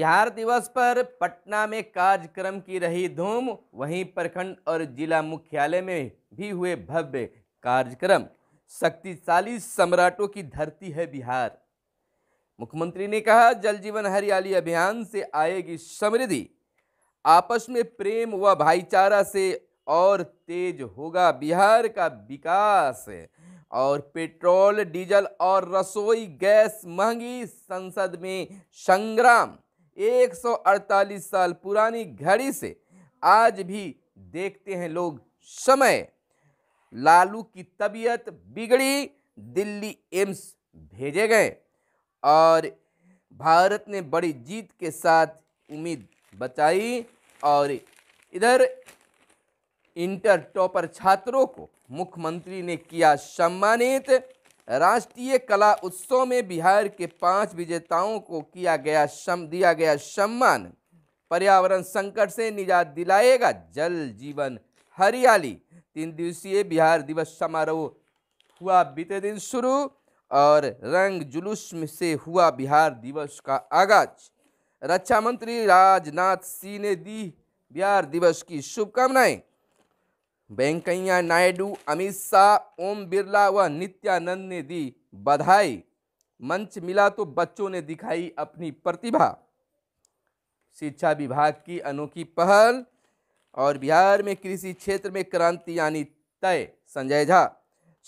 बिहार दिवस पर पटना में कार्यक्रम की रही धूम वहीं प्रखंड और जिला मुख्यालय में भी हुए भव्य कार्यक्रम शक्तिशाली सम्राटों की धरती है बिहार मुख्यमंत्री ने कहा जल जीवन हरियाली अभियान से आएगी समृद्धि आपस में प्रेम व भाईचारा से और तेज होगा बिहार का विकास और पेट्रोल डीजल और रसोई गैस महंगी संसद में संग्राम 148 साल पुरानी घड़ी से आज भी देखते हैं लोग समय लालू की तबीयत बिगड़ी दिल्ली एम्स भेजे गए और भारत ने बड़ी जीत के साथ उम्मीद बचाई और इधर इंटर टॉपर छात्रों को मुख्यमंत्री ने किया सम्मानित राष्ट्रीय कला उत्सव में बिहार के पांच विजेताओं को किया गया सम दिया गया सम्मान पर्यावरण संकट से निजात दिलाएगा जल जीवन हरियाली तीन दिवसीय बिहार दिवस समारोह हुआ बीते दिन शुरू और रंग जुलूस से हुआ बिहार दिवस का आगाज रक्षा मंत्री राजनाथ सिंह ने दी बिहार दिवस की शुभकामनाएं वेंकैया नायडू अमित शाह ओम बिरला व नित्यानंद ने दी बधाई मंच मिला तो बच्चों ने दिखाई अपनी प्रतिभा शिक्षा विभाग की अनोखी पहल और बिहार में कृषि क्षेत्र में क्रांति यानी तय संजय झा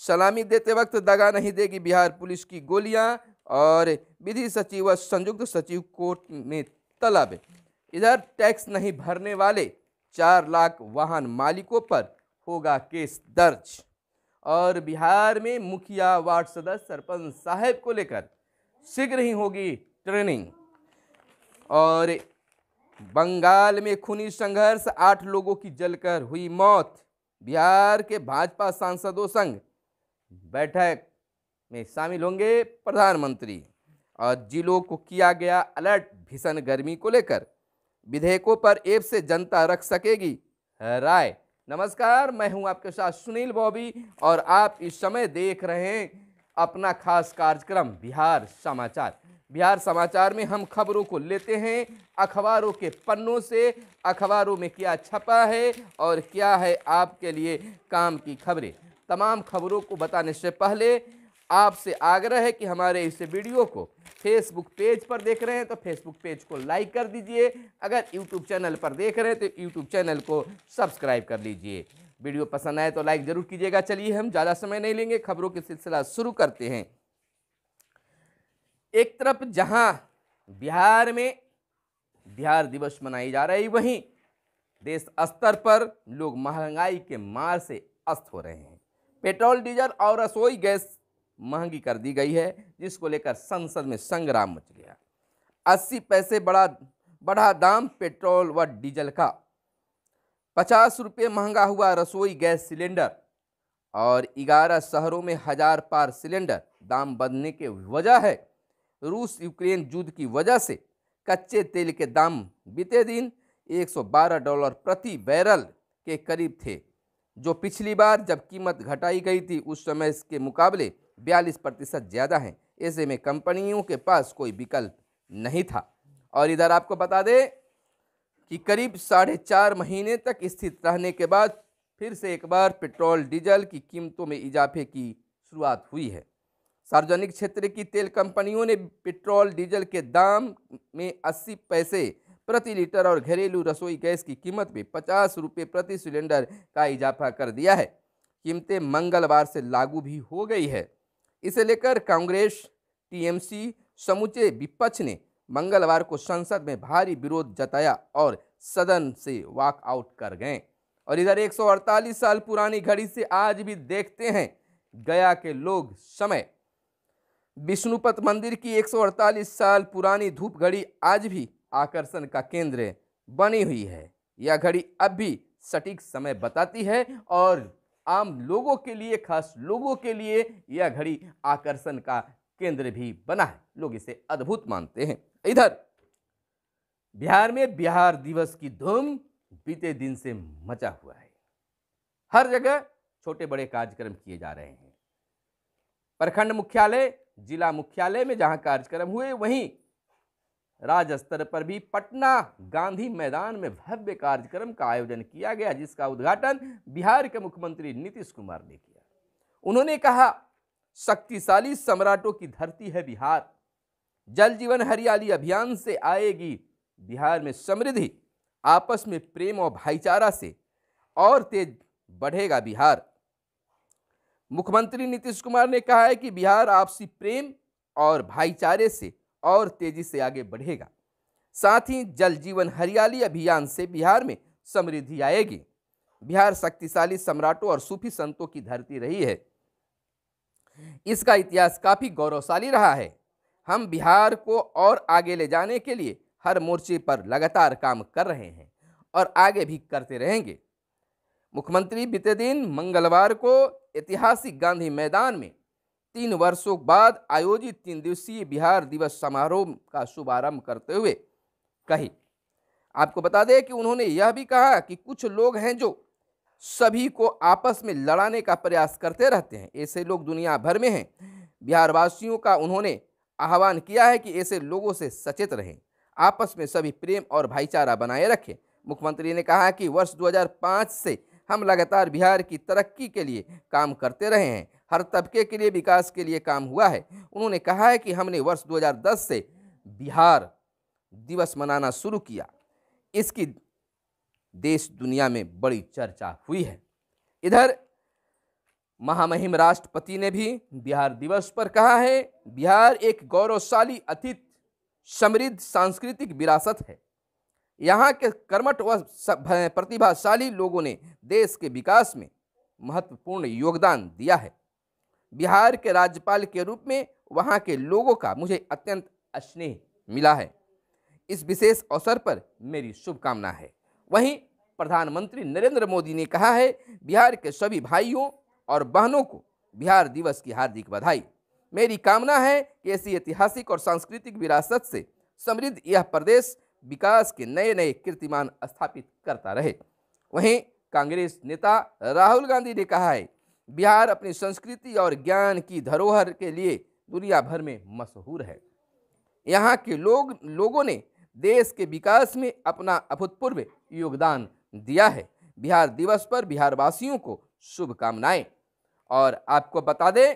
सलामी देते वक्त दगा नहीं देगी बिहार पुलिस की गोलियां और विधि सचिव व संयुक्त सचिव कोर्ट में तलब इधर टैक्स नहीं भरने वाले चार लाख वाहन मालिकों पर होगा केस दर्ज और बिहार में मुखिया वार्ड सदस्य सरपंच साहब को लेकर शीघ्र ही होगी ट्रेनिंग और बंगाल में खूनी संघर्ष आठ लोगों की जलकर हुई मौत बिहार के भाजपा सांसदों संग बैठक में शामिल होंगे प्रधानमंत्री और जिलों को किया गया अलर्ट भीषण गर्मी को लेकर विधेयकों पर एप से जनता रख सकेगी राय नमस्कार मैं हूं आपके साथ सुनील बॉबी और आप इस समय देख रहे हैं अपना खास कार्यक्रम बिहार समाचार बिहार समाचार में हम खबरों को लेते हैं अखबारों के पन्नों से अखबारों में क्या छपा है और क्या है आपके लिए काम की खबरें तमाम खबरों को बताने से पहले आपसे आग्रह है कि हमारे इस वीडियो को फेसबुक पेज पर देख रहे हैं तो फेसबुक पेज को लाइक कर दीजिए अगर यूट्यूब चैनल पर देख रहे हैं तो यूट्यूब चैनल को सब्सक्राइब कर लीजिए वीडियो पसंद आए तो लाइक ज़रूर कीजिएगा चलिए हम ज़्यादा समय नहीं लेंगे खबरों की सिलसिला शुरू करते हैं एक तरफ जहां बिहार में बिहार दिवस मनाई जा रही वहीं देश स्तर पर लोग महंगाई के मार से अस्त हो रहे हैं पेट्रोल डीजल और रसोई गैस महंगी कर दी गई है जिसको लेकर संसद में संग्राम मच गया अस्सी पैसे बड़ा बढ़ा दाम पेट्रोल व डीजल का पचास रुपये महंगा हुआ रसोई गैस सिलेंडर और ग्यारह शहरों में हजार पार सिलेंडर दाम बढ़ने के वजह है रूस यूक्रेन युद्ध की वजह से कच्चे तेल के दाम बीते दिन 112 डॉलर प्रति बैरल के करीब थे जो पिछली बार जब कीमत घटाई गई थी उस समय इसके मुकाबले बयालीस प्रतिशत ज़्यादा हैं ऐसे में कंपनियों के पास कोई विकल्प नहीं था और इधर आपको बता दें कि करीब साढ़े चार महीने तक स्थित रहने के बाद फिर से एक बार पेट्रोल डीजल की कीमतों में इजाफे की शुरुआत हुई है सार्वजनिक क्षेत्र की तेल कंपनियों ने पेट्रोल डीजल के दाम में अस्सी पैसे प्रति लीटर और घरेलू रसोई गैस की कीमत में पचास रुपये प्रति सिलेंडर का इजाफा कर दिया है कीमतें मंगलवार से लागू भी हो गई है इसे लेकर कांग्रेस टीएमसी समूचे विपक्ष ने मंगलवार को संसद में भारी विरोध जताया और सदन से वॉकआउट कर गए और इधर 148 साल पुरानी घड़ी से आज भी देखते हैं गया के लोग समय विष्णुपत मंदिर की 148 साल पुरानी धूप घड़ी आज भी आकर्षण का केंद्र बनी हुई है यह घड़ी अब भी सटीक समय बताती है और आम लोगों के लिए खास लोगों के लिए यह घड़ी आकर्षण का केंद्र भी बना है लोग इसे अद्भुत मानते हैं इधर बिहार में बिहार दिवस की धूम बीते दिन से मचा हुआ है हर जगह छोटे बड़े कार्यक्रम किए जा रहे हैं प्रखंड मुख्यालय जिला मुख्यालय में जहां कार्यक्रम हुए वहीं राज्य स्तर पर भी पटना गांधी मैदान में भव्य कार्यक्रम का आयोजन किया गया जिसका उद्घाटन बिहार के मुख्यमंत्री नीतीश कुमार ने किया उन्होंने कहा शक्तिशाली सम्राटों की धरती है बिहार जल जीवन हरियाली अभियान से आएगी बिहार में समृद्धि आपस में प्रेम और भाईचारा से और तेज बढ़ेगा बिहार मुख्यमंत्री नीतीश कुमार ने कहा है कि बिहार आपसी प्रेम और भाईचारे से और तेजी से आगे बढ़ेगा साथ ही जल जीवन हरियाली अभियान से बिहार में समृद्धि आएगी बिहार शक्तिशाली सम्राटों और सूफी संतों की धरती रही है इसका इतिहास काफ़ी गौरवशाली रहा है हम बिहार को और आगे ले जाने के लिए हर मोर्चे पर लगातार काम कर रहे हैं और आगे भी करते रहेंगे मुख्यमंत्री बीते दिन मंगलवार को ऐतिहासिक गांधी मैदान में तीन वर्षों बाद आयोजित तीन दिवसीय बिहार दिवस समारोह का शुभारंभ करते हुए कही आपको बता दें कि उन्होंने यह भी कहा कि कुछ लोग हैं जो सभी को आपस में लड़ाने का प्रयास करते रहते हैं ऐसे लोग दुनिया भर में हैं बिहारवासियों का उन्होंने आह्वान किया है कि ऐसे लोगों से सचेत रहें आपस में सभी प्रेम और भाईचारा बनाए रखें मुख्यमंत्री ने कहा कि वर्ष 2005 से हम लगातार बिहार की तरक्की के लिए काम करते रहे हैं हर तबके के लिए विकास के लिए काम हुआ है उन्होंने कहा है कि हमने वर्ष 2010 से बिहार दिवस मनाना शुरू किया इसकी देश दुनिया में बड़ी चर्चा हुई है इधर महामहिम राष्ट्रपति ने भी बिहार दिवस पर कहा है बिहार एक गौरवशाली अतीत समृद्ध सांस्कृतिक विरासत है यहाँ के कर्मठ व प्रतिभाशाली लोगों ने देश के विकास में महत्वपूर्ण योगदान दिया है बिहार के राज्यपाल के रूप में वहाँ के लोगों का मुझे अत्यंत स्नेह मिला है इस विशेष अवसर पर मेरी शुभकामना है वहीं प्रधानमंत्री नरेंद्र मोदी ने कहा है बिहार के सभी भाइयों और बहनों को बिहार दिवस की हार्दिक बधाई मेरी कामना है कि ऐसी ऐतिहासिक और सांस्कृतिक विरासत से समृद्ध यह प्रदेश विकास के नए नए कीर्तिमान स्थापित करता रहे वहीं कांग्रेस नेता राहुल गांधी ने कहा है बिहार अपनी संस्कृति और ज्ञान की धरोहर के लिए दुनिया भर में मशहूर है यहाँ के लोग लोगों ने देश के विकास में अपना अभूतपूर्व योगदान दिया है बिहार दिवस पर बिहार वासियों को शुभकामनाएं और आपको बता दें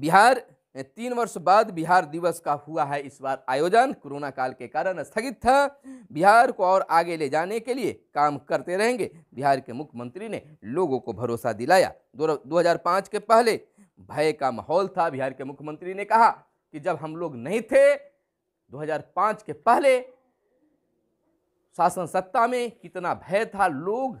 बिहार तीन वर्ष बाद बिहार दिवस का हुआ है इस बार आयोजन कोरोना काल के कारण स्थगित था बिहार को और आगे ले जाने के लिए काम करते रहेंगे बिहार के मुख्यमंत्री ने लोगों को भरोसा दिलाया 2005 के पहले भय का माहौल था बिहार के मुख्यमंत्री ने कहा कि जब हम लोग नहीं थे 2005 के पहले शासन सत्ता में कितना भय था लोग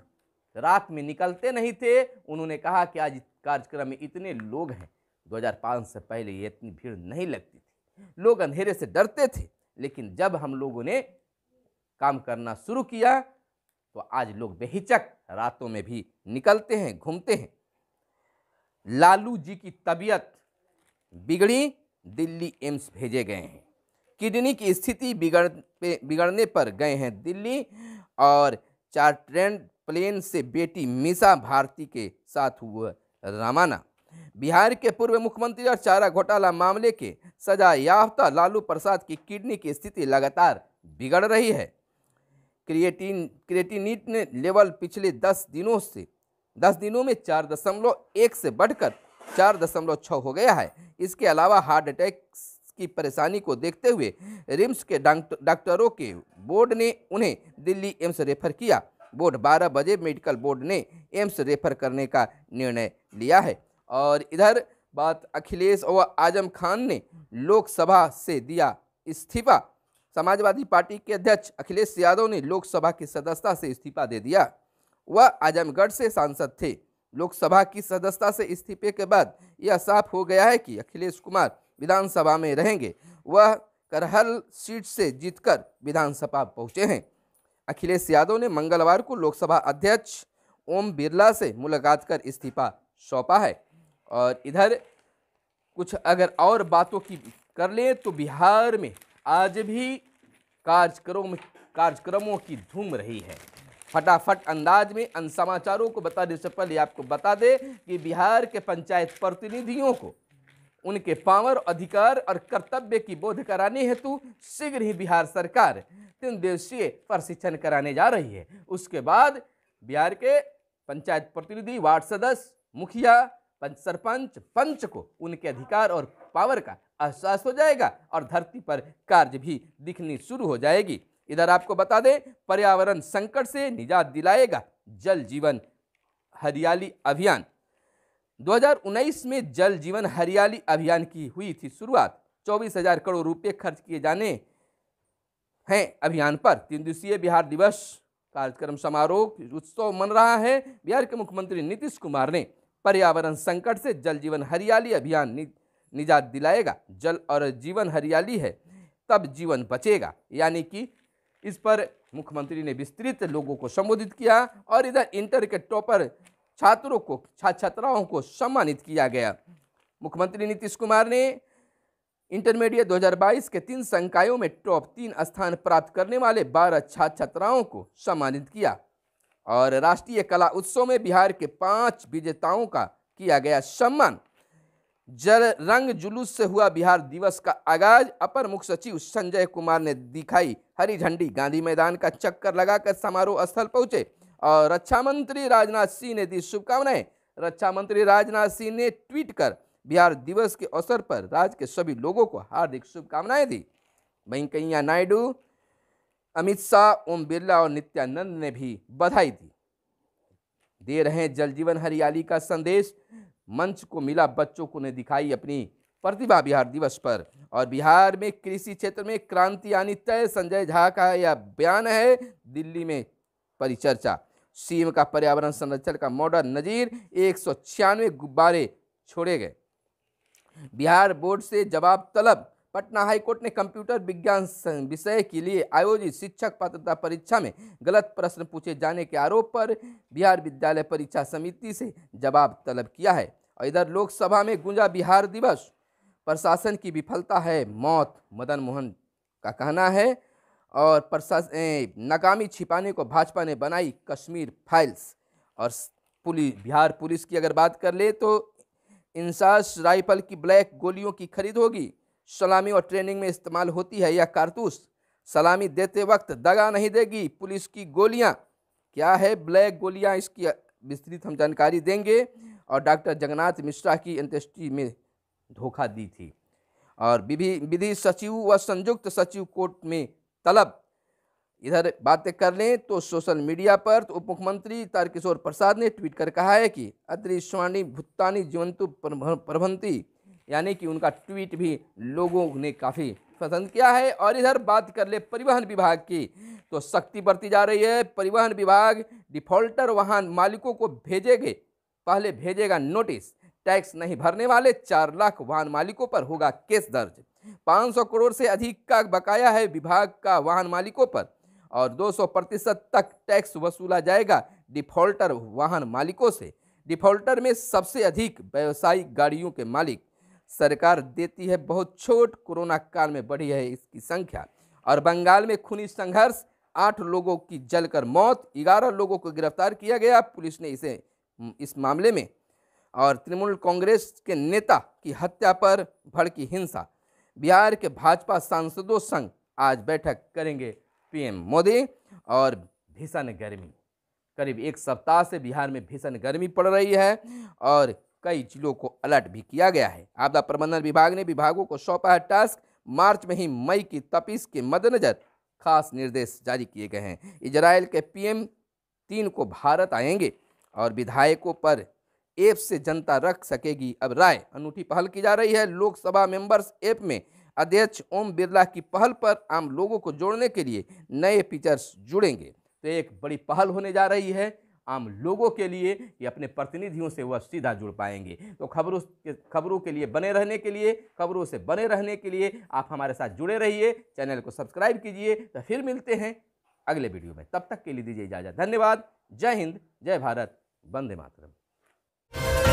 रात में निकलते नहीं थे उन्होंने कहा कि आज कार्यक्रम में इतने लोग हैं 2005 से पहले ये इतनी भीड़ नहीं लगती थी लोग अंधेरे से डरते थे लेकिन जब हम लोगों ने काम करना शुरू किया तो आज लोग बेहिचक रातों में भी निकलते हैं घूमते हैं लालू जी की तबीयत बिगड़ी दिल्ली एम्स भेजे गए हैं किडनी की स्थिति बिगड़ बिगड़ने पर गए हैं दिल्ली और चार प्लेन से बेटी मीसा भारती के साथ हुआ रवाना बिहार के पूर्व मुख्यमंत्री और चारा घोटाला मामले के सजा याफ्ता लालू प्रसाद की किडनी की स्थिति लगातार बिगड़ रही है क्रिएटिन क्रिएटिनिट ने लेवल पिछले दस दिनों से दस दिनों में चार दशमलव एक से बढ़कर चार दशमलव छः हो गया है इसके अलावा हार्ट अटैक की परेशानी को देखते हुए रिम्स के डॉक्टरों के बोर्ड ने उन्हें दिल्ली एम्स रेफर किया बोर्ड 12 बजे मेडिकल बोर्ड ने एम्स रेफर करने का निर्णय लिया है और इधर बात अखिलेश और आजम खान ने लोकसभा से दिया इस्तीफा समाजवादी पार्टी के अध्यक्ष अखिलेश यादव ने लोकसभा की सदस्यता से इस्तीफा दे दिया वह आजमगढ़ से सांसद थे लोकसभा की सदस्यता से इस्तीफे के बाद यह साफ हो गया है कि अखिलेश कुमार विधानसभा में रहेंगे वह करहल सीट से जीतकर विधानसभा पहुंचे हैं अखिलेश यादव ने मंगलवार को लोकसभा अध्यक्ष ओम बिरला से मुलाकात कर इस्तीफा सौंपा है और इधर कुछ अगर और बातों की कर लें तो बिहार में आज भी कार्यक्रम कार्यक्रमों की धूम रही है फटाफट अंदाज में अन समाचारों को बताने से पहले आपको बता दें कि बिहार के पंचायत प्रतिनिधियों को उनके पावर अधिकार और कर्तव्य की बोध कराने हेतु शीघ्र ही बिहार सरकार तीन दिवसीय प्रशिक्षण कराने जा रही है उसके बाद बिहार के पंचायत प्रतिनिधि वार्ड सदस्य मुखिया पंच सरपंच पंच को उनके अधिकार और पावर का एहसास हो जाएगा और धरती पर कार्य भी दिखनी शुरू हो जाएगी इधर आपको बता दें पर्यावरण संकट से निजात दिलाएगा जल जीवन हरियाली अभियान 2019 में जल जीवन हरियाली अभियान की हुई थी शुरुआत चौबीस हजार करोड़ रुपए खर्च किए जाने हैं अभियान पर तीन दिवसीय बिहार दिवस कार्यक्रम समारोह उत्सव मन रहा है बिहार के मुख्यमंत्री नीतीश कुमार ने पर्यावरण संकट से जल जीवन हरियाली अभियान नि, निजात दिलाएगा जल और जीवन हरियाली है तब जीवन बचेगा यानी कि इस पर मुख्यमंत्री ने विस्तृत लोगों को संबोधित किया और इधर इंटर के टॉपर छात्रों को छात्राओं को सम्मानित किया गया मुख्यमंत्री नीतीश कुमार ने इंटरमीडिएट 2022 के तीन संकायों में टॉप तीन स्थान प्राप्त करने वाले बारह छात्र छात्राओं को सम्मानित किया और राष्ट्रीय कला उत्सव में बिहार के पांच विजेताओं का किया गया सम्मान जल रंग जुलूस से हुआ बिहार दिवस का आगाज अपर मुख्य सचिव संजय कुमार ने दिखाई हरी झंडी गांधी मैदान का चक्कर लगाकर समारोह स्थल पहुंचे और रक्षा मंत्री राजनाथ सिंह ने दी शुभकामनाएं रक्षा मंत्री राजनाथ सिंह ने ट्वीट कर बिहार दिवस के अवसर पर राज्य के सभी लोगों को हार्दिक शुभकामनाएं दी वेंकैया नायडू अमित शाह ओम बिरला और नित्यानंद ने भी बधाई दी दे रहे जल जीवन हरियाली का संदेश मंच को मिला बच्चों को ने दिखाई अपनी प्रतिभा बिहार दिवस पर और बिहार में कृषि क्षेत्र में क्रांति आनी तय संजय झा का यह बयान है दिल्ली में परिचर्चा सीएम का पर्यावरण संरक्षण का मॉडल नजीर एक गुब्बारे छोड़े गए बिहार बोर्ड से जवाब तलब पटना हाईकोर्ट ने कंप्यूटर विज्ञान विषय के लिए आयोजित शिक्षक पात्रता परीक्षा में गलत प्रश्न पूछे जाने के आरोप पर बिहार विद्यालय परीक्षा समिति से जवाब तलब किया है और इधर लोकसभा में गुंजा बिहार दिवस प्रशासन की विफलता है मौत मदन मोहन का कहना है और प्रशासन नाकामी छिपाने को भाजपा ने बनाई कश्मीर फाइल्स और पुलिस बिहार पुलिस की अगर बात कर ले तो इंसास राइफल की ब्लैक गोलियों की खरीद होगी सलामी और ट्रेनिंग में इस्तेमाल होती है यह कारतूस सलामी देते वक्त दगा नहीं देगी पुलिस की गोलियां क्या है ब्लैक गोलियां इसकी विस्तृत हम जानकारी देंगे और डॉक्टर जगन्नाथ मिश्रा की अंत्येष्टि में धोखा दी थी और विधि विधि सचिव व संयुक्त सचिव कोर्ट में तलब इधर बातें कर लें तो सोशल मीडिया पर तो उप मुख्यमंत्री तारकिशोर प्रसाद ने ट्वीट कर कहा है कि अद्रिश्वाणी भुत्तानी जीवंतु प्रभंती यानी कि उनका ट्वीट भी लोगों ने काफ़ी पसंद किया है और इधर बात कर ले परिवहन विभाग की तो सख्ती बरती जा रही है परिवहन विभाग डिफॉल्टर वाहन मालिकों को भेजेगे पहले भेजेगा नोटिस टैक्स नहीं भरने वाले चार लाख वाहन मालिकों पर होगा केस दर्ज 500 करोड़ से अधिक का बकाया है विभाग का वाहन मालिकों पर और 200 प्रतिशत तक टैक्स वसूला जाएगा डिफॉल्टर वाहन मालिकों से डिफॉल्टर में सबसे अधिक व्यावसायिक गाड़ियों के मालिक सरकार देती है बहुत छोट कोरोना काल में बढ़ी है इसकी संख्या और बंगाल में खूनी संघर्ष आठ लोगों की जलकर मौत ग्यारह लोगों को गिरफ्तार किया गया पुलिस ने इसे इस मामले में और तृणमूल कांग्रेस के नेता की हत्या पर भड़की हिंसा बिहार के भाजपा सांसदों संग आज बैठक करेंगे पीएम मोदी और भीषण गर्मी करीब एक सप्ताह से बिहार में भीषण गर्मी पड़ रही है और कई जिलों को अलर्ट भी किया गया है आपदा प्रबंधन विभाग ने विभागों को सौंपा है टास्क मार्च में ही मई की तपिश के मद्देनजर खास निर्देश जारी किए गए हैं इजराइल के पीएम तीन को भारत आएंगे और विधायकों पर ऐप से जनता रख सकेगी अब राय अनूठी पहल की जा रही है लोकसभा मेंबर्स ऐप में अध्यक्ष ओम बिरला की पहल पर आम लोगों को जोड़ने के लिए नए फीचर्स जुड़ेंगे तो एक बड़ी पहल होने जा रही है आम लोगों के लिए कि अपने प्रतिनिधियों से वह सीधा जुड़ पाएंगे तो खबरों के खबरों के लिए बने रहने के लिए खबरों से बने रहने के लिए आप हमारे साथ जुड़े रहिए चैनल को सब्सक्राइब कीजिए तो फिर मिलते हैं अगले वीडियो में तब तक के लिए दीजिए इजाज़त धन्यवाद जय हिंद जय भारत वंदे मातरम